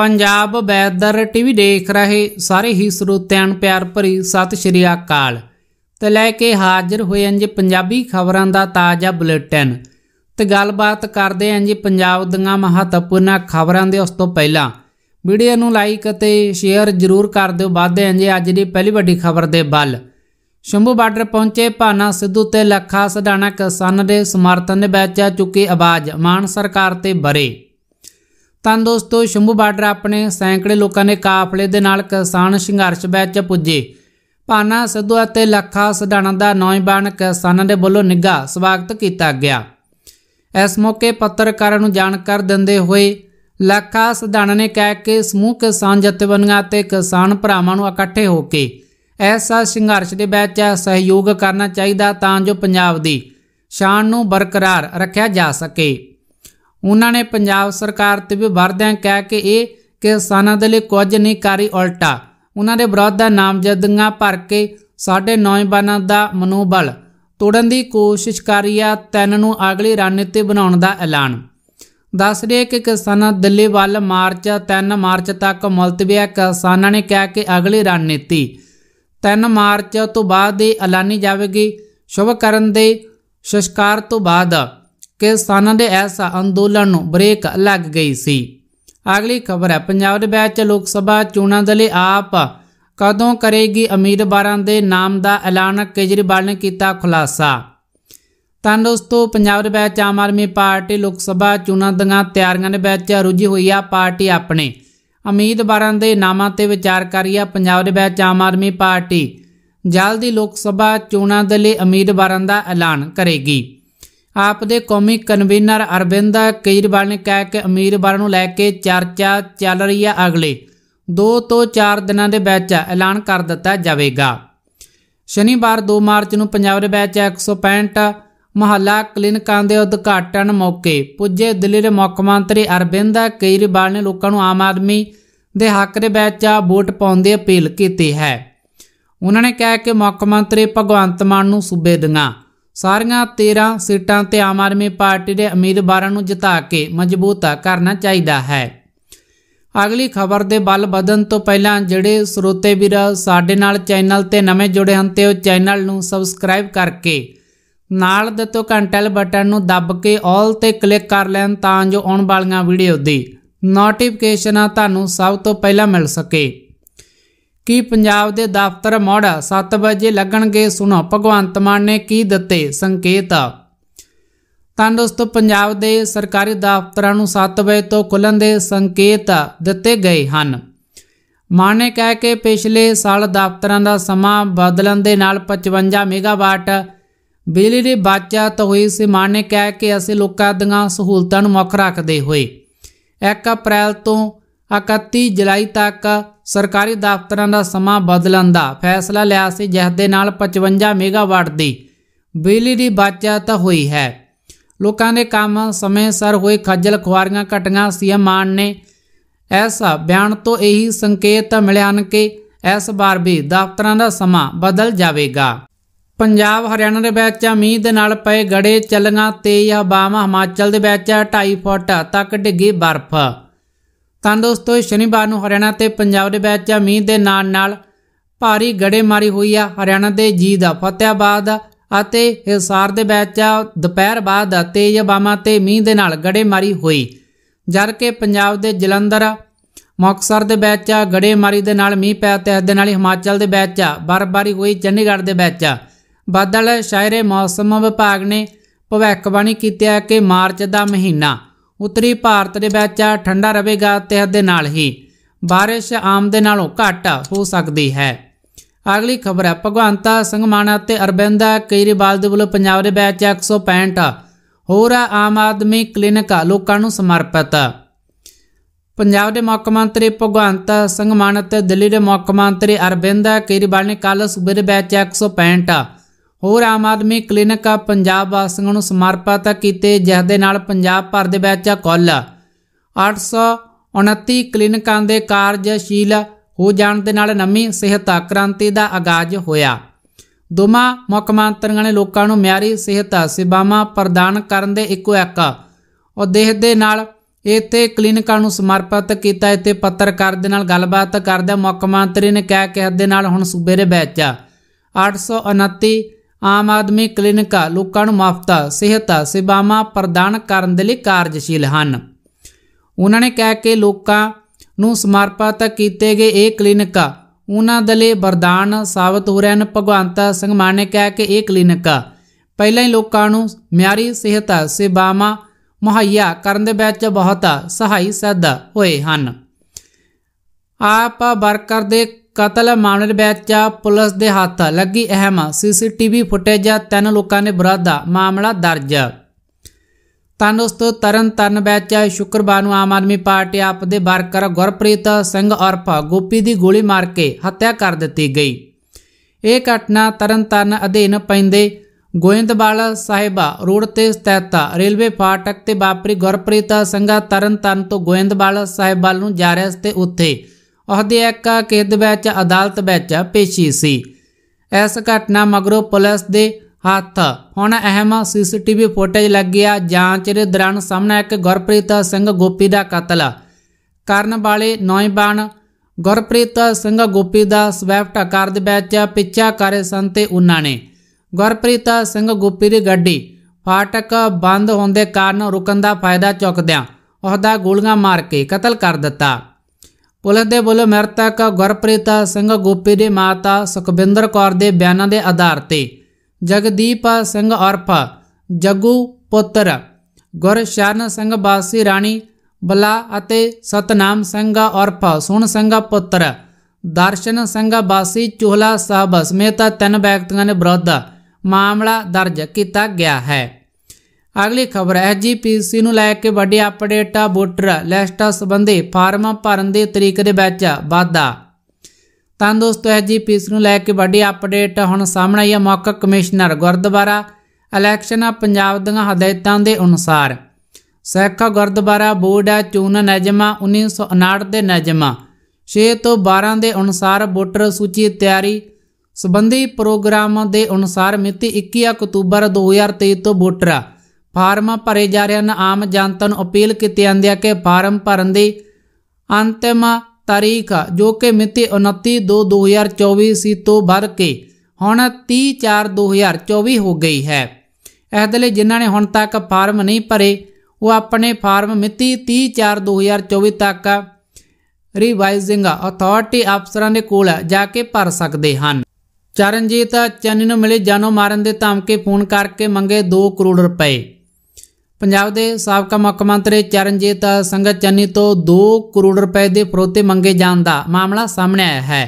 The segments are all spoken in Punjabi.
ਪੰਜਾਬ ਵੈਦਰ ਟੀਵੀ ਦੇਖ ਰਹੇ ਸਾਰੇ ਹੀ ਸਰੋਤਿਆਂ ਨੂੰ ਪਿਆਰ ਭਰੀ ਸਤਿ ਸ਼੍ਰੀ ਅਕਾਲ ਤੇ ਲੈ ਕੇ ਹਾਜ਼ਰ ਹੋਏ ਹਾਂ ਜੀ ਪੰਜਾਬੀ ਖਬਰਾਂ ਦਾ ਤਾਜ਼ਾ ਬੁਲੇਟਿਨ ਤੇ ਗੱਲਬਾਤ ਕਰਦੇ ਹਾਂ ਜੀ ਪੰਜਾਬ ਦੀਆਂ ਮਹੱਤਵਪੂਰਨ ਖਬਰਾਂ ਦੇ ਉਸ ਤੋਂ ਪਹਿਲਾਂ ਵੀਡੀਓ ਨੂੰ ਲਾਈਕ ਅਤੇ ਸ਼ੇਅਰ ਜ਼ਰੂਰ ਕਰ ਦਿਓ ਵਾਧੇ ਹਾਂ ਜੀ ਅੱਜ ਦੀ ਪਹਿਲੀ ਵੱਡੀ ਖਬਰ ਦੇ ਵੱਲ ਸ਼ੰਭੂ ਬਾਰਡਰ ਪਹੁੰਚੇ ਭਾਨਾ ਸਿੱਧੂ ਤੇ ਲੱਖਾ ਸਧਾਣਾ ਕਿਸਾਨ ਦੇ ਸਮਰਥਨ ਵਿੱਚ ਚੁੱਕੀ ਆਵਾਜ਼ ਮਾਨ ਸਰਕਾਰ ਤੇ ਬਰੇ ਤਾਂ ਦੋਸਤੋ ਸ਼ੰਭੂ ਬਾਰਡਰ ਆਪਣੇ ਸੈਂਕੜੇ ਲੋਕਾਂ ਨੇ ਕਾਫਲੇ ਦੇ ਨਾਲ ਕਿਸਾਨ ਸੰਘਰਸ਼ ਵਿੱਚ ਪੁੱਜੇ ਪਾਨਾ ਸਿੱਧੂ ਅਤੇ ਲੱਖਾ ਸਧਾਣਾ ਦਾ ਨੌਜਵਾਨ ਕਿਸਾਨਾਂ ਦੇ ਵੱਲੋਂ ਨਿੱਘਾ ਸਵਾਗਤ ਕੀਤਾ ਗਿਆ ਇਸ ਮੌਕੇ ਪੱਤਰਕਾਰਾਂ ਨੂੰ ਜਾਣਕਾਰ ਦਿੰਦੇ ਹੋਏ ਲੱਖਾ ਸਧਾਣਾ ਨੇ ਕਹਿ ਕੇ ਸਮੂਹ ਕਿਸਾਨ ਜਥੇਬੰਦੀਆਂ ਅਤੇ ਕਿਸਾਨ ਭਰਾਵਾਂ ਨੂੰ ਇਕੱਠੇ ਹੋ ਕੇ ਐਸਾ ਸੰਘਰਸ਼ ਦੇ ਵਿੱਚ ਸਹਿਯੋਗ ਕਰਨਾ ਚਾਹੀਦਾ ਤਾਂ ਜੋ ਪੰਜਾਬ ਦੀ ਸ਼ਾਨ ਨੂੰ ਬਰਕਰਾਰ ਰੱਖਿਆ ਜਾ ਸਕੇ ਉਹਨਾਂ ਨੇ ਪੰਜਾਬ ਸਰਕਾਰ ਤੇ ਵੀ ਵਰਦਿਆਂ ਕਹਿ ਕੇ ਇਹ ਕਿਸਾਨਾਂ ਦੇ ਲਈ ਕੁਝ ਨਹੀਂ ਕਰੀ ਉਲਟਾ ਉਹਨਾਂ ਦੇ ਵਿਰੋਧ ਦਾ ਨਾਮਜ਼ਦਗੀਆਂ ਭਰ ਕੇ ਸਾਡੇ ਨੌਜਵਾਨਾਂ ਦਾ ਮਨੋਬਲ ਤੋੜਨ ਦੀ ਕੋਸ਼ਿਸ਼ ਕਰ ਰਹੀ ਆ ਤਿੰਨ ਨੂੰ ਅਗਲੀ ਰਣਨੀਤੀ ਬਣਾਉਣ ਦਾ ਐਲਾਨ ਦੱਸ ਰਿਹਾ ਕਿ ਕਿਸਾਨਾਂ ਦਿੱਲੀ ਵੱਲ ਮਾਰਚ 3 ਮਾਰਚ ਤੱਕ ਮੁਲਤਵੀ ਹੈ ਕਿਸਾਨਾਂ ਨੇ ਕਿਹਾ ਕਿ ਅਗਲੀ ਰਣਨੀਤੀ 3 ਮਾਰਚ ਤੋਂ ਬਾਅਦ ਹੀ ਐਲਾਨੀ ਜਾਵੇਗੀ ਸ਼ੁਭ ਕਰਨ ਦੇ ਸ਼ਸ਼ਕਾਰ ਤੋਂ ਬਾਅਦ ਕਿਸਾਨਾਂ ਦੇ ਇਸ ਅੰਦੋਲਨ ਨੂੰ ਬ੍ਰੇਕ ਲੱਗ ਗਈ ਸੀ ਅਗਲੀ ਖਬਰ ਹੈ ਪੰਜਾਬ ਦੇ ਵਿੱਚ ਲੋਕ ਸਭਾ ਚੋਣਾਂ ਦੇ ਲਈ ਆਪ ਕਦੋਂ ਕਰੇਗੀ ਉਮੀਦਵਾਰਾਂ ਦੇ ਨਾਮ ਦਾ ਐਲਾਨ ਕੇਜਰੀਵਾਲ ਨੇ ਕੀਤਾ ਖੁਲਾਸਾ ਤਾਂ ਦੋਸਤੋ ਪੰਜਾਬ ਦੇ ਵਿੱਚ ਆਮ ਆਦਮੀ ਪਾਰਟੀ ਲੋਕ ਸਭਾ ਚੋਣਾਂ ਦੀਆਂ ਤਿਆਰੀਆਂ ਦੇ ਵਿੱਚ ਰੁੱਝੀ ਹੋਈ ਆ ਪਾਰਟੀ ਆਪਣੇ ਉਮੀਦਵਾਰਾਂ ਦੇ ਨਾਮਾਂ ਤੇ ਵਿਚਾਰ ਕਰ ਰਹੀ ਆ ਪੰਜਾਬ ਦੇ ਵਿੱਚ ਆਮ ਆਦਮੀ ਪਾਰਟੀ ਜਲਦੀ ਲੋਕ ਸਭਾ ਚੋਣਾਂ ਦੇ ਲਈ ਉਮੀਦਵਾਰਾਂ ਦਾ ਐਲਾਨ ਕਰੇਗੀ ਆਪ ਦੇ ਕੌਮੀ ਕਨਵੀਨਰ ਅਰਵਿੰਦ ਕੇਜਰੀਵਾਲ ਨੇ ਕਿਹਾ ਕਿ ਅਮੀਰਵਾਰ ਨੂੰ ਲੈ ਕੇ ਚਰਚਾ ਚੱਲ ਰਹੀ ਹੈ ਅਗਲੇ 2 ਤੋਂ 4 ਦਿਨਾਂ ਦੇ ਵਿੱਚ ਐਲਾਨ ਕਰ ਦਿੱਤਾ ਜਾਵੇਗਾ ਸ਼ਨੀਵਾਰ 2 ਮਾਰਚ ਨੂੰ ਪੰਜਾਬ ਦੇ ਵਿੱਚ 165 ਮਹੱਲਾ ਕਲੀਨਿਕਾਂ ਦੇ ਉਦਘਾਟਨ ਮੌਕੇ ਪੁੱਜੇ ਦਿੱਲੀ ਦੇ ਮੁੱਖ ਮੰਤਰੀ ਅਰਵਿੰਦ ਕੇਜਰੀਵਾਲ ਨੇ ਲੋਕਾਂ ਨੂੰ ਆਮ ਆਦਮੀ ਦੇ ਹੱਕ ਦੇ ਵਿੱਚ ਵੋਟ ਪਾਉਣ ਦੀ ਅਪੀਲ ਕੀਤੀ ਹੈ ਉਹਨਾਂ ਨੇ ਕਿਹਾ ਕਿ ਮੁੱਖ ਮੰਤਰੀ ਭਗਵੰਤ ਮਾਨ ਨੂੰ ਸੂਬੇ ਦੀਆਂ ਸਾਰੀਆਂ 13 ਸੀਟਾਂ ਤੇ ਆਮ ਆਦਮੀ ਪਾਰਟੀ ਦੇ ਉਮੀਦਵਾਰਾਂ ਨੂੰ ਜਿਤਾ ਕੇ ਮਜ਼ਬੂਤਾ ਕਰਨਾ ਚਾਹੀਦਾ ਹੈ ਅਗਲੀ ਖਬਰ ਦੇ ਬਲ ਵਧਣ ਤੋਂ ਪਹਿਲਾਂ ਜਿਹੜੇ ਸਰੋਤੇ ਵੀਰ ਸਾਡੇ ਨਾਲ ਚੈਨਲ ਤੇ ਨਵੇਂ ਜੁੜੇ ਹਨ ਤੇ ਉਹ ਚੈਨਲ ਨੂੰ ਸਬਸਕ੍ਰਾਈਬ ਕਰਕੇ ਨਾਲ ਦਿੱਤੋ ਘੰਟੇ ਬਟਨ ਨੂੰ ਦੱਬ ਕੇ 올 ਤੇ ਕਲਿੱਕ ਕਰ ਲੈਣ ਤਾਂ ਜੋ ਆਉਣ ਵਾਲੀਆਂ ਵੀਡੀਓ ਦੀ ਨੋਟੀਫਿਕੇਸ਼ਨਾਂ ਤੁਹਾਨੂੰ ਸਭ ਤੋਂ ਪਹਿਲਾਂ ਮਿਲ ਸਕੇ ਕਿ ਪੰਜਾਬ ਦੇ ਦਫ਼ਤਰ ਮੋੜ 7 ਵਜੇ ਲੱਗਣਗੇ ਸੁਣੋ ਭਗਵੰਤ ਮਾਨ ਨੇ ਕੀ ਦਿੱਤੇ ਸੰਕੇਤ ਤਾਂ ਦੋਸਤੋ ਪੰਜਾਬ ਦੇ ਸਰਕਾਰੀ ਦਫ਼ਤਰਾਂ ਨੂੰ 7 ਵਜੇ ਤੋਂ ਖੁੱਲਣ ਦੇ ਸੰਕੇਤ ਦਿੱਤੇ ਗਏ ਹਨ ਮਾਨ ਨੇ ਕਹਿ ਕੇ ਪਿਛਲੇ ਸਾਲ ਦਫ਼ਤਰਾਂ ਦਾ ਸਮਾਂ ਬਦਲਣ ਦੇ ਨਾਲ 55 ਮੈਗਾਵਾਟ ਬਿਜਲੀ ਦੀ ਬਚਤ ਹੋਈ ਸੀ ਮਾਨ ਨੇ ਕਹਿ ਕੇ ਅਸੀਂ ਲੋਕਾਂ ਦੀਆਂ ਸਹੂਲਤਾਂ ਨੂੰ ਮੁੱਖ ਰੱਖਦੇ ਹੋਏ 1 ਅਪ੍ਰੈਲ ਤੋਂ 31 ਜੁਲਾਈ ਤੱਕ ਸਰਕਾਰੀ ਦਫ਼ਤਰਾਂ ਦਾ ਸਮਾਂ ਬਦਲਣ ਦਾ ਫੈਸਲਾ ਲਿਆ ਸੀ ਜਿਸ ਦੇ ਨਾਲ 55 ਮੈਗਾਵਾਟ ਦੀ ਬਿਜਲੀ ਦੀ ਬਚਤ ਹੋਈ ਹੈ ਲੋਕਾਂ ਦੇ ਕੰਮ ਸਮੇਂ ਸਰ ਹੋਏ ਖੱਜਲ ਖੁਆਰੀਆਂ ਘਟੀਆਂ ਸੀਐਮ ਮਾਨ ਨੇ ਐਸਾ ਬਿਆਨ ਤੋਂ ਇਹੀ ਸੰਕੇਤ ਮਿਲੇ ਹਨ ਕਿ ਇਸ ਵਾਰ ਵੀ ਦਫ਼ਤਰਾਂ ਦਾ ਸਮਾਂ ਬਦਲ ਜਾਵੇਗਾ ਪੰਜਾਬ ਹਰਿਆਣਾ ਦੇ ਵਿੱਚ ਮੀਂਹ ਦੇ ਨਾਲ ਪਏ ਗੜੇ ਚੱਲੀਆਂ ਤੇਜ਼ ਹਵਾਵਾਂ ਹਿਮਾਚਲ ਦੇ ਵਿੱਚ 2.5 ਫੁੱਟ ਤੱਕ ਡਿੱਗੀ ਬਰਫ਼ ਤਾਂ ਦੋਸਤੋ ਸ਼ਨੀਵਾਰ ਨੂੰ ਹਰਿਆਣਾ ਤੇ ਪੰਜਾਬ ਦੇ ਵਿੱਚ ਮੀਂਹ ਦੇ ਨਾਲ ਨਾਲ ਭਾਰੀ ਗੜੇਮਾਰੀ ਹੋਈ ਆ ਹਰਿਆਣਾ ਦੇ ਜੀ ਦਾ ਫਤਿਆਬਾਦ ਅਤੇ ਹਿਸਾਰ ਦੇ ਵਿੱਚ ਦੁਪਹਿਰ ਬਾਅਦ ਤੇਜ਼ ਬਾਮਾ ਤੇ ਮੀਂਹ ਦੇ ਨਾਲ ਗੜੇਮਾਰੀ ਹੋਈ ਜਦ ਕਿ ਪੰਜਾਬ ਦੇ ਜਲੰਧਰ ਮੁਕਸਰ ਦੇ ਵਿੱਚ ਗੜੇਮਾਰੀ ਦੇ ਨਾਲ ਮੀਂਹ ਪਿਆ ਤੇ ਇਸ ਦੇ ਨਾਲ ਹੀ ਹਿਮਾਚਲ ਦੇ ਵਿੱਚ ਬਰਬਾਰੀ ਹੋਈ ਚੰਡੀਗੜ੍ਹ ਦੇ ਵਿੱਚ ਬਾਦਲ ਸ਼ਾਇਰੇ ਮੌਸਮ ਵਿਭਾਗ ਨੇ ਭਵਿੱਖਬਾਣੀ ਕੀਤੀ ਹੈ ਕਿ ਮਾਰਚ ਦਾ ਮਹੀਨਾ ਉੱਤਰੀ ਭਾਰਤ ਦੇ ਵਿੱਚ ਠੰਡਾ ਰਹੇਗਾ ਤੇ ਹੱਦ ਦੇ ਨਾਲ ਹੀ بارش ਆਮ ਦੇ ਨਾਲੋਂ ਘੱਟ ਹੋ ਸਕਦੀ ਹੈ ਅਗਲੀ ਖਬਰ ਹੈ ਭਗਵੰਤ ਸਿੰਘ ਮਾਨ ਅਤੇ ਅਰਵਿੰਦ ਕੇਰੀਵਾਲ ਦੇ ਵੱਲੋਂ ਪੰਜਾਬ ਦੇ ਵਿੱਚ 165 ਹੋਰ ਆਮ ਆਦਮੀ ਕਲੀਨਿਕ ਲੋਕਾਂ ਨੂੰ ਸਮਰਪਿਤ ਪੰਜਾਬ ਦੇ ਮੁੱਖ ਮੰਤਰੀ ਭਗਵੰਤ ਸਿੰਘ ਮਾਨ ਅਤੇ ਦਿੱਲੀ ਦੇ ਮੁੱਖ ਮੰਤਰੀ ਅਰਵਿੰਦ ਕੇਰੀਵਾਲ ਨੇ ਕੱਲ ਸੂਬੇ ਦੇ ਵਿੱਚ 165 ਹੋਰ ਆਮ ਆਦਮੀ ਕਲੀਨਿਕ ਆ ਪੰਜਾਬ ਵਾਸੀਆਂ ਨੂੰ ਸਮਰਪਿਤ ਕੀਤੇ ਜਿਸ ਦੇ ਨਾਲ ਪੰਜਾਬ ਭਰ ਦੇ ਵਿੱਚ ਕੁੱਲ 829 ਕਲੀਨਿਕਾਂ ਦੇ ਕਾਰਜਸ਼ੀਲ ਹੋ ਜਾਣ ਦੇ ਨਾਲ ਨਵੀਂ ਸਿਹਤ ਕ੍ਰਾਂਤੀ ਦਾ ਆਗਾਜ਼ ਹੋਇਆ ਦੋਮਾ ਮੁੱਖ ਮੰਤਰੀਆਂ ਨੇ ਲੋਕਾਂ ਨੂੰ ਮਿਆਰੀ ਸਿਹਤ ਸੇਵਾਵਾਂ ਪ੍ਰਦਾਨ ਕਰਨ ਦੇ ਇੱਕੋ ਇੱਕ ਉਦੇਸ਼ ਦੇ ਨਾਲ ਇੱਥੇ ਕਲੀਨਿਕਾਂ ਨੂੰ ਸਮਰਪਿਤ ਕੀਤਾ ਇੱਥੇ ਪੱਤਰਕਾਰ ਦੇ ਨਾਲ ਗੱਲਬਾਤ ਕਰਦਿਆਂ ਮੁੱਖ ਮੰਤਰੀ ਨੇ ਕਿਹਾ ਕਿ ਇਸ ਦੇ ਨਾਲ ਹੁਣ ਸੂਬੇ ਦੇ ਵਿੱਚ 829 ਆਮ ਆਦਮੀ ਕਲੀਨਿਕ ਲੋਕਾਂ ਨੂੰ ਮੁਫਤ ਸਿਹਤ ਸੇਵਾਵਾਂ ਪ੍ਰਦਾਨ ਕਰਨ ਦੇ ਲਈ ਕਾਰਜਸ਼ੀਲ ਹਨ ਉਹਨਾਂ ਨੇ ਕਿਹਾ ਕਿ ਲੋਕਾਂ ਨੂੰ ਸਮਰਪਿਤ ਕੀਤੇ ਗਏ ਇਹ ਕਲੀਨਿਕ ਉਹਨਾਂ ਦੇ ਲਈ ਵਰਦਾਨ ਸਾਬਤ ਹੋ ਰਹੇ ਹਨ ਭਗਵੰਤ ਸਿੰਘ ਮਾਨ ਨੇ ਕਿਹਾ ਕਿ ਇਹ ਕਲੀਨਿਕ ਪਹਿਲਾਂ ਹੀ ਲੋਕਾਂ ਨੂੰ ਮਿਆਰੀ ਸਿਹਤ ਸੇਵਾਵਾਂ ਮੁਹੱਈਆ ਕਰਨ ਦੇ ਵਿੱਚ ਬਹੁਤ ਸਹਾਈ ਸਿੱਧ ਹੋਏ ਹਨ ਆਪ ਵਰਕਰ ਦੇ ਕਤਲ ਮਾਮਲੇ ਵਿੱਚ ਪੁਲਿਸ ਦੇ ਹੱਥ ਲੱਗੀ ਅਹਿਮ ਸੀਸੀਟੀਵੀ ਫੁਟੇਜ ਤਿੰਨ ਲੋਕਾਂ ਨੇ ਬਰਾਦਾ ਮਾਮਲਾ ਦਰਜ ਤਾਂ ਦੋਸਤੋ ਤਰਨ ਤਰਨ ਵਿੱਚ ਸ਼ੁੱਕਰਵਾਰ ਨੂੰ ਆਮ ਆਦਮੀ ਪਾਰਟੀ ਆਪ ਦੇ ਵਰਕਰ ਗੁਰਪ੍ਰੀਤ ਸਿੰਘ ਉਰਫ ਗੋਪੀ ਦੀ ਗੋਲੀ ਮਾਰ ਕੇ ਹੱਤਿਆ ਕਰ ਦਿੱਤੀ ਗਈ ਇਹ ਘਟਨਾ ਤਰਨ ਤਰਨ ਅਧੀਨ ਪੈਂਦੇ ਗੋਇੰਦਵਾਲ ਸਾਹਿਬਾ ਰੋਡ ਤੇ ਸਥਿਤ ਰੇਲਵੇ ਫਾਟਕ ਤੇ ਬਾਪਰੀ ਗੁਰਪ੍ਰੀਤ ਸਿੰਘਾ ਤਰਨ ਤਰਨ ਤੋਂ ਗੋਇੰਦਵਾਲ ਸਾਹਿਬ ਨੂੰ ਜਾ ਰਿਹਾ ਸੀ ਤੇ ਉੱਥੇ ਉਹਦੇ ਇੱਕ ਕੇਦ ਵਿੱਚ ਅਦਾਲਤ ਵਿੱਚ ਪੇਸ਼ੀ ਸੀ ਇਸ ਘਟਨਾ ਮਗਰੋਂ ਪੁਲਿਸ ਦੇ ਹੱਥ ਹੁਣ ਅਹਿਮ ਸੀਸੀਟੀਵੀ ਫੁਟੇਜ ਲੱਗ ਗਿਆ ਜਾਂਚ ਦੇ ਦੌਰਾਨ ਸਾਹਮਣੇ ਇੱਕ ਗੁਰਪ੍ਰੀਤ ਸਿੰਘ ਗੋਪੀ ਦਾ ਕਤਲ ਕਰਨ ਵਾਲੇ ਨੌਜਵਾਨ ਗੁਰਪ੍ਰੀਤ ਸਿੰਘ ਗੋਪੀ ਦਾ ਸਵੈਫਟ ਕਾਰ ਦੇ ਵਿੱਚ ਪਿੱਛਾ ਕਰ ਸੰਤੇ ਸਨ ਤੇ ਉਹਨਾਂ ਨੇ ਗੁਰਪ੍ਰੀਤ ਸਿੰਘ ਗੋਪੀ ਦੀ ਗੱਡੀ ਫਾਟਕ ਬੰਦ ਹੋਣ ਦੇ ਕਾਰਨ ਰੁਕਣ ਦਾ ਫਾਇਦਾ ਚੁੱਕਦਿਆਂ ਉਹਦਾ ਗੋਲੀਆਂ ਮਾਰ ਕੇ ਕਤਲ ਕਰ ਦਿੱਤਾ ਪੁਲਦੇ ਬੋਲੇ ਮਰਤਾ ਕਾ ਗੁਰਪ੍ਰੀਤਾ ਸਿੰਘ ਗੋਪੀ ਦੀ ਮਾਤਾ ਸੁਖਬਿੰਦਰ ਕੌਰ ਦੇ ਬਿਆਨਾਂ ਦੇ ਆਧਾਰ ਤੇ ਜਗਦੀਪ ਸਿੰਘ ਅਰਫ ਜੱਗੂ ਪੁੱਤਰ ਗੁਰਸ਼ਰਨ ਸਿੰਘ ਬਾਸੀ ਰਾਣੀ ਬਲਾ ਅਤੇ ਸਤਨਾਮ ਸਿੰਘ ਅਰਫ ਸੁਣ ਸਿੰਘ ਪੁੱਤਰ ਦਰਸ਼ਨ ਸਿੰਘ ਬਾਸੀ ਚੋਹਲਾ ਸਾਹਿਬ ਸਮੇਤ ਤਿੰਨ ਵਿਅਕਤੀਆਂ ਦੇ ਵਿਰੁੱਧ ਮਾਮਲਾ ਦਰਜ ਕੀਤਾ ਗਿਆ ਹੈ ਅਗਲੀ ਖਬਰ ਹੈ ਜੀਪੀਸੀ ਨੂੰ ਲੈ ਕੇ ਵੱਡੇ ਅਪਡੇਟ ਆ ਵੋਟਰ ਲਿਸਟਾਂ ਸੰਬੰਧੀ ਫਾਰਮ ਭਰਨ ਦੇ ਤਰੀਕ ਦੇ ਵਿੱਚ ਵਾਧਾ ਤਾਂ ਦੋਸਤੋ ਜੀਪੀਸੀ ਨੂੰ ਲੈ ਕੇ ਵੱਡੇ ਅਪਡੇਟ ਹੁਣ ਸਾਹਮਣੇ ਆਇਆ ਹੈ ਕਮਿਸ਼ਨਰ ਗੁਰਦੁਆਰਾ ਇਲੈਕਸ਼ਨ ਪੰਜਾਬ ਦੀਆਂ ਹਦਾਇਤਾਂ ਦੇ ਅਨੁਸਾਰ ਸਿੱਖ ਗੁਰਦੁਆਰਾ ਬੋਰਡ ਆ ਚੋਣ ਨਜਮਾ 1959 ਦੇ ਨਜਮਾ 6 ਤੋਂ 12 ਦੇ ਅਨੁਸਾਰ ਵੋਟਰ ਸੂਚੀ ਤਿਆਰੀ ਸਬੰਧੀ ਪ੍ਰੋਗਰਾਮ ਦੇ ਅਨੁਸਾਰ ਮਿਤੀ 21 ਅਕਤੂਬਰ 2023 ਤੋਂ ਵੋਟਰ ਫਾਰਮ ਭਰੇ ਜਾ ਰਹੇ ਹਨ ਆਮ ਜਨਤਾ ਨੂੰ ਅਪੀਲ ਕੀਤੀ ਜਾਂਦੀ ਹੈ ਕਿ ਫਾਰਮ ਭਰਨ ਦੀ ਅੰਤਿਮ ਤਾਰੀਖ ਜੋ ਕਿ ਮਿਤੀ 29/2/2024 ਸੀ ਤੋਂ ਵੱਧ ਕੇ ਹੁਣ 30/4/2024 ਹੋ ਗਈ ਹੈ ਇਸ ਲਈ ਜਿਨ੍ਹਾਂ ਨੇ ਹੁਣ ਤੱਕ ਫਾਰਮ ਨਹੀਂ ਭਰੇ ਉਹ ਆਪਣੇ ਫਾਰਮ ਮਿਤੀ 30/4/2024 ਤੱਕ ਰਿਵਾਈਜ਼ਿੰਗ ਅਥਾਰਟੀ ਅਫਸਰਾਂ ਦੇ ਕੋਲ ਜਾ ਕੇ ਭਰ ਸਕਦੇ ਹਨ ਚਰਨਜੀਤ ਚੰਨੀ ਨੂੰ ਮਿਲੇ ਜਾਨੋਂ ਮਾਰਨ ਦੇ ਧਮਕੇ ਫੋਨ ਕਰਕੇ ਮੰਗੇ 2 ਕਰੋੜ ਰੁਪਏ ਪੰਜਾਬ ਦੇ ਸਾਬਕਾ ਮੁੱਖ ਮੰਤਰੀ ਚਰਨਜੀਤ ਸਿੰਘ ਚੰਨੀ ਤੋਂ 2 ਕਰੋੜ ਰੁਪਏ ਦੇ ਫਰੋਤੇ ਮੰਗੇ ਜਾਣ ਦਾ ਮਾਮਲਾ ਸਾਹਮਣੇ ਆਇਆ ਹੈ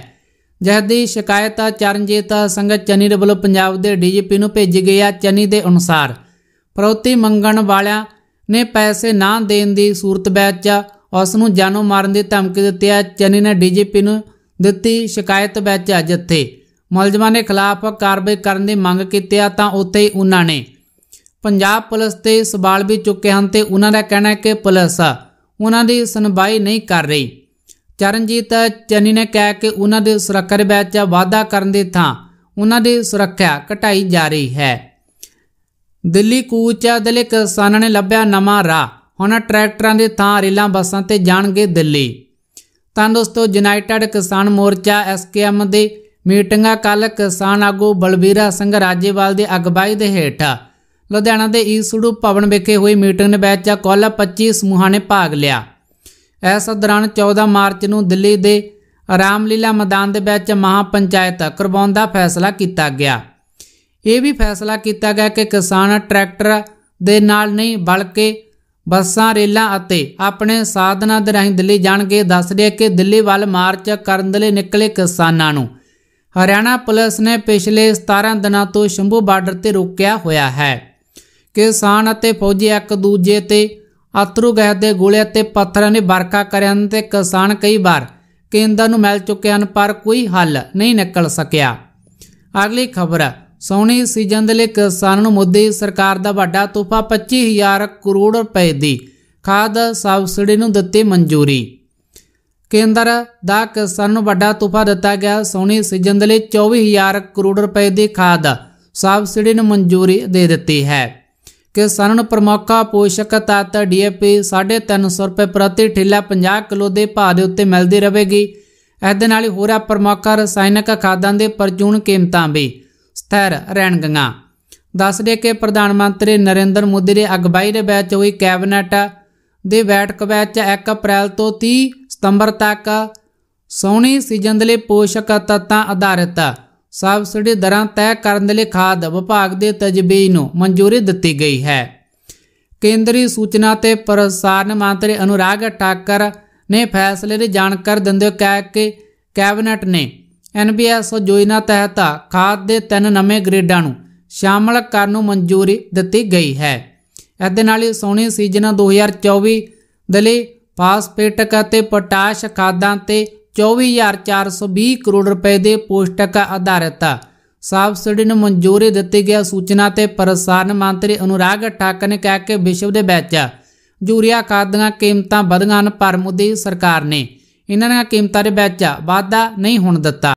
ਜਿਸ ਦੀ ਸ਼ਿਕਾਇਤ ਚਰਨਜੀਤ ਸਿੰਘ ਚੰਨੀ ਦੇ ਵੱਲੋਂ ਪੰਜਾਬ ਦੇ ਡੀਜੀਪੀ ਨੂੰ ਭੇਜੀ ਗਈ ਹੈ ਚੰਨੀ ਦੇ ਅਨੁਸਾਰ ਫਰੋਤੀ ਮੰਗਣ ਵਾਲਿਆਂ ਨੇ ਪੈਸੇ ਨਾ ਦੇਣ ਦੀ ਸੂਰਤ ਵਿੱਚ ਉਸ ਨੂੰ ਜਾਨੋਂ ਮਾਰਨ ਦੀ ਧਮਕੀ ਦਿੱਤੀ ਹੈ ਚੰਨੀ ਨੇ ਡੀਜੀਪੀ ਨੂੰ ਦਿੱਤੀ ਸ਼ਿਕਾਇਤ ਵਿੱਚ ਜਿੱਥੇ ਮੁਲਜ਼ਮਾਂ ਨੇ ਖਿਲਾਫ ਕਾਰਵਾਈ ਕਰਨ ਦੀ ਮੰਗ ਕੀਤੀ ਆ ਤਾਂ ਉੱਥੇ ਹੀ ਉਹਨਾਂ ਨੇ ਪੰਜਾਬ ਪੁਲਿਸ ਤੇ ਸਵਾਲ ਵੀ ਚੁੱਕੇ ਹਨ ਤੇ ਉਹਨਾਂ ਦਾ ਕਹਿਣਾ ਹੈ ਕਿ ਪੁਲਿਸ ਉਹਨਾਂ ਦੀ ਸੁਣਵਾਈ ਨਹੀਂ ਕਰ ਰਹੀ ਚਰਨਜੀਤ ਚੰਨੀ ਨੇ ਕਿਹਾ ਕਿ ਉਹਨਾਂ ਦੇ ਸੁਰੱਖਿਆ ਦੇ ਵਿੱਚ ਵਾਅਦਾ ਕਰਨ ਦੇ ਥਾਂ ਉਹਨਾਂ ਦੀ ਸੁਰੱਖਿਆ ਘਟਾਈ ਜਾ ਰਹੀ ਹੈ ਦਿੱਲੀ ਕੂਚ ਦਲੇ ਕਿਸਾਨਾਂ ਨੇ ਲੱਭਿਆ ਨਵਾਂ ਰਾਹ ਹੁਣ ਟਰੈਕਟਰਾਂ ਦੇ ਥਾਂ ਰੇਲਾਂ ਬੱਸਾਂ ਤੇ ਜਾਣਗੇ ਦਿੱਲੀ ਤਾਂ ਦੋਸਤੋ ਯੂਨਾਈਟਿਡ ਕਿਸਾਨ ਮੋਰਚਾ ਐਸਕੇਐਮ ਦੇ ਮੀਟਿੰਗਾਂ ਕੱਲ ਕਿਸਾਨ ਆਗੂ ਬਲਬੀਰਾ ਸਿੰਘ ਰਾਜੇਵਾਲ ਦੇ ਅਗਵਾਈ ਦੇ ਹੇਠ ਲੁਧਿਆਣਾ ਦੇ ਈਸੜੂ ਭਵਨ ਵਿਖੇ ਹੋਈ ਮੀਟਿੰਗ ਵਿੱਚ ਕੁੱਲ 25 ਸਮੂਹਾਂ ਨੇ ਭਾਗ ਲਿਆ ਇਸ ਦੌਰਾਨ 14 ਮਾਰਚ ਨੂੰ ਦਿੱਲੀ ਦੇ ਰਾਮਲੀਲਾ ਮੈਦਾਨ ਦੇ ਵਿੱਚ ਮਹਾ ਪੰਚਾਇਤ ਕਰਵਾਉਣ ਦਾ ਫੈਸਲਾ ਕੀਤਾ ਗਿਆ ਇਹ ਵੀ ਫੈਸਲਾ ਕੀਤਾ ਗਿਆ ਕਿ ਕਿਸਾਨ ਟਰੈਕਟਰ ਦੇ ਨਾਲ ਨਹੀਂ ਬਲਕਿ ਬੱਸਾਂ ਰੇਲਾਂ ਅਤੇ ਆਪਣੇ ਸਾਧਨਾਂ ਦੇ ਰਾਹੀਂ ਦਿੱਲੀ ਜਾਣਗੇ ਦੱਸ ਰਿਹਾ ਕਿ ਦਿੱਲੀ ਵੱਲ ਮਾਰਚ ਕਰਨ ਦੇ ਲਈ ਨਿਕਲੇ ਕਿਸਾਨਾਂ ਨੂੰ ਹਰਿਆਣਾ ਪੁਲਿਸ ਨੇ ਪਿਛਲੇ 17 ਦਿਨਾਂ ਤੋਂ ਸ਼ੰਭੂ ਬਾਰਡਰ ਤੇ ਰੋਕਿਆ ਹੋਇਆ ਹੈ ਕਿਸਾਨ ਅਤੇ ਫੌਜੀ ਇੱਕ ਦੂਜੇ ਤੇ ਅਤਰੂ ਗੈਸ ਦੇ ਗੋਲੇ ਅਤੇ ਪੱਥਰਾਂ ਨੇ ਵਰਕਾ ਕਰਿਆ ਤੇ ਕਿਸਾਨ ਕਈ ਵਾਰ ਕੇਂਦਰ ਨੂੰ ਮਿਲ ਚੁੱਕੇ ਹਨ ਪਰ ਕੋਈ ਹੱਲ ਨਹੀਂ ਨਿਕਲ ਸਕਿਆ ਅਗਲੀ ਖਬਰ ਸੋਹਣੀ ਸੀਜ਼ਨ ਦੇ ਲਈ ਕਿਸਾਨ ਨੂੰ ਮੋਦੀ ਸਰਕਾਰ ਦਾ ਵੱਡਾ ਤੋਹਫਾ 25000 ਕਰੋੜ ਰੁਪਏ ਦੀ ਖਾਦ ਸਬਸਿਡੀ ਨੂੰ ਦਿੱਤੀ ਮਨਜ਼ੂਰੀ ਕੇਂਦਰ ਦਾ ਕਿਸਾਨ ਨੂੰ ਵੱਡਾ ਤੋਹਫਾ ਦਿੱਤਾ ਗਿਆ ਸੋਹਣੀ ਸੀਜ਼ਨ ਦੇ ਲਈ 24000 ਕਰੋੜ ਰੁਪਏ ਦੀ ਖਾਦ ਸਬਸਿਡੀ ਨੂੰ ਮਨਜ਼ੂਰੀ ਦੇ ਦਿੱਤੀ ਹੈ ਸਨਨ ਪ੍ਰਮੁੱਖਾ ਪੋਸ਼ਕ ਤੱਤ ਡੀਏਪੀ 350 ਰੁਪਏ ਪ੍ਰਤੀ ਠੇਲਾ 50 ਕਿਲੋ ਦੇ ਭਾਅ ਦੇ ਉੱਤੇ ਮਿਲਦੀ ਰਹੇਗੀ ਇਸ ਦੇ ਨਾਲ ਹੀ ਹੋਰ ਪ੍ਰਮੁੱਖ ਰਸਾਇਣਕ ਖਾਦਾਂ ਦੇ ਪਰਚੂਨ ਕੀਮਤਾਂ ਵੀ ਸਥਿਰ ਰਹਿਣਗੀਆਂ ਦੱਸ ਦੇ ਕਿ ਪ੍ਰਧਾਨ ਮੰਤਰੀ ਨਰਿੰਦਰ ਮੋਦੀ ਦੇ ਅਗਵਾਈ ਦੇ ਵਿੱਚ ਹੋਈ ਕੈਬਨਿਟ ਦੇ ਬੈਠਕ ਵਿੱਚ 1 ਅਪ੍ਰੈਲ ਤੋਂ 30 ਸਤੰਬਰ ਤੱਕ ਸੋਹਣੀ ਸੀਜ਼ਨ ਦੇ ਲਈ ਪੋਸ਼ਕ ਤੱਤਾਂ ਆਧਾਰਿਤ ਸਬਸਿਡੀ ਦਰਾਂ ਤੈਅ ਕਰਨ ਦੇ ਲਈ ਖਾਦ ਵਿਭਾਗ ਦੇ ਤਜਵੀਜ਼ ਨੂੰ ਮਨਜ਼ੂਰੀ ਦਿੱਤੀ ਗਈ ਹੈ ਕੇਂਦਰੀ ਸੂਚਨਾ ਤੇ ਪ੍ਰਸਾਰਣ ਮੰਤਰੀ ਅਨੁਰਾਗ ਠਾਕਰ ਨੇ ਫੈਸਲੇ ਦੀ ਜਾਣਕਾਰੀ ਦਿੰਦੇ ਹੋਏ ਕਿਹਾ ਕਿ ਕੈਬਨਟ ਨੇ ਐਨਬੀਐਸ ਯੋਜਨਾ ਤਹਿਤ ਖਾਦ ਦੇ ਤਿੰਨ ਨਵੇਂ ਗ੍ਰੇਡਾਂ ਨੂੰ ਸ਼ਾਮਲ ਕਰਨ ਨੂੰ ਮਨਜ਼ੂਰੀ ਦਿੱਤੀ ਗਈ ਹੈ ਇਸ ਦੇ ਨਾਲ ਹੀ ਸੋਨੇ ਸੀਜ਼ਨ 2024 ਦੇ ਲਈ ਫਾਸਫੇਟਕ ਅਤੇ ਪੋਟਾਸ਼ ਖਾਦਾਂ ਤੇ 24420 ਕਰੋੜ ਰੁਪਏ ਦੇ ਪੋਸਟਕ ਆਧਾਰਿਤ ਸਬਸਿਡੀ ਨੂੰ ਮਨਜ਼ੂਰੀ ਦਿੱਤੀ ਗਿਆ ਸੂਚਨਾ ਤੇ ਪ੍ਰਸਾਰਣ ਮੰਤਰੀ ਅਨੁਰਾਗ ਠਾਕਰ ਨੇ ਕਿਹਾ ਕਿ ਵਿਸ਼ਵ ਦੇ ਵਿੱਚ ਯੂਰੀਆ ਖਾਦ ਦੀਆਂ ਕੀਮਤਾਂ ਵਧੀਆਂ ਹਨ ਪਰ ਮੋਦੀ ਸਰਕਾਰ ਨੇ ਇਹਨਾਂ ਦੀਆਂ ਕੀਮਤਾਂ ਦੇ ਵਿੱਚ ਵਾਧਾ ਨਹੀਂ ਹੋਣ ਦਿੱਤਾ